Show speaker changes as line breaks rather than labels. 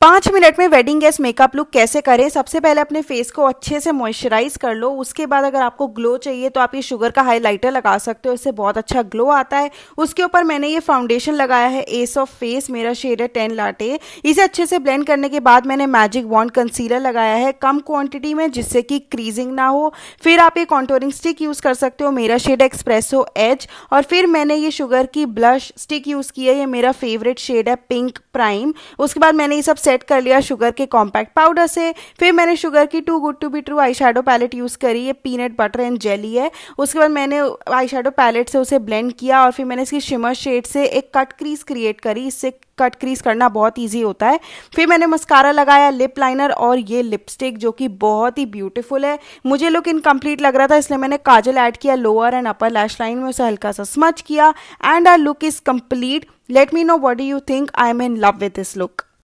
पांच मिनट में wedding guest makeup look कैसे करें सबसे पहले अपने फेस को अच्छे से मॉइस्चराइज कर लो उसके बाद अगर आपको ग्लो चाहिए तो आप ये शुगर का हाइलाइटर लगा सकते हो इससे बहुत अच्छा ग्लो आता है उसके ऊपर मैंने ये फाउंडेशन लगाया है एस ऑफ फेस मेरा शेड है टेन लाटे इसे अच्छे से ब्लेंड करने के बाद मैंने मैजिक वॉन्ड कंसीलर लगाया है कम क्वांटिटी में जिससे कि क्रीजिंग ना हो फिर आप ये कॉन्टोरिंग स्टिक यूज़ कर सकते हो मेरा शेड एक्सप्रेसो एच और फिर मैंने ये शुगर की ब्लश स्टिक यूज़ की है ये मेरा फेवरेट शेड है पिंक प्राइम उसके बाद मैंने ये सब सब सेट कर लिया शुगर के कॉम्पैक्ट पाउडर से फिर मैंने शुगर की too good to be true eye shadow palette use करी ये पीनट बटर एंड जेली है उसके बाद मैंने आई शेडो पैलेट से उसे ब्लेंड किया और फिर मैंने इसकी शिमर शेड से एक कट क्रीज क्रिएट करी इससे कट क्रीज करना बहुत ईजी होता है फिर मैंने मस्कारा लगाया लिप लाइनर और ये लिपस्टिक जो कि बहुत ही ब्यूटीफुल है मुझे लुक इनकम्प्लीट लग रहा था इसलिए मैंने काजल ऐड किया lower and upper lash line में उसे हल्का सा स्मच किया and our look is complete let me know what do you think I am in love with this look